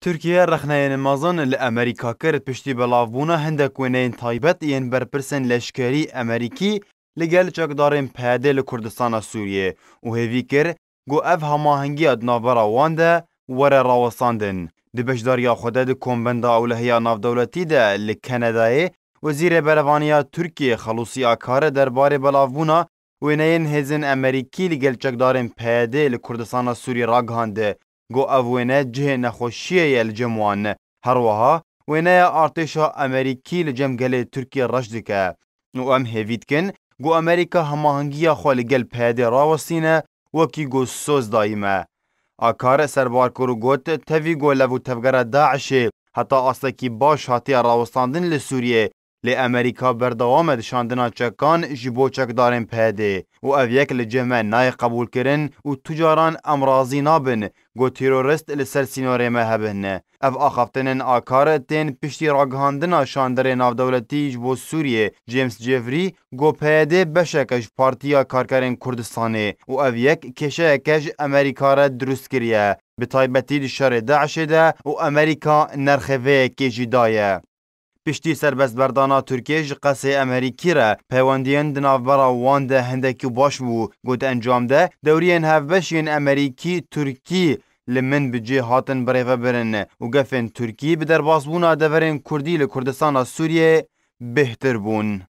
Tirkiye rexneyên li Amerîka kir piştî belavbûna hindek wêneyên taybet yên berpirsên leşkerî Amerîkî li gel çekdarên PD li Kurdistana Sûriyê û hêvî kir got ev hemahengiya di navbera wan de were rawesandin. Di beşdariya xwe de di Konvenda Ewlehiya Navdewletî de li Kenedayê Wezîrê Berevaniya Tirkiye Xelûsî Akarê derbarê belavbûna wêneyên hêzên Amerîkî li gel çekdarên PD li Kurdistana Sûriyê ragihande. گو او وینه جه نخوشیه یل جموان هروها وینه ارتشا امریکی لجم گل ترکیه رشد که و ام هیوید کن گو امریکا هماهنگی خو لگل پیده راوستینه وکی گو سوز دایمه اکار سربار کرو گوت تاوی گو لو تفگر داعشه حتی اصلا کی باش هاتی راوستاندن لسوریه لی امریکا بردوام دشاندنا چکان جبوچک بو چکدارن و او یک لجمه نای قبول کرن و تجاران امراضی نابن گو تیرورست لسر سینوره مهبن او آخفتنن آکار تین پشتی راگهاندنا شاندر ناو دولتی جبو سوریه جیمز جیفری گو پیده بشکش پارتیا کارکرین کردستانه و او یک کشه کش امریکا را درست کریه به تایبتی شر داعش ده و امریکا نرخوه که جدایه پشتی سربزبردانا ترکیه جی قصه امریکی را پیواندین دنافبرا وان ده هندکی باش بو گود انجام ده دورین هفبشین امریکی ترکی لمن بجی هاتن بریفه برن و گفن ترکی بدر باز بونا دورین کردی لکردستان سوریه بهتر بون.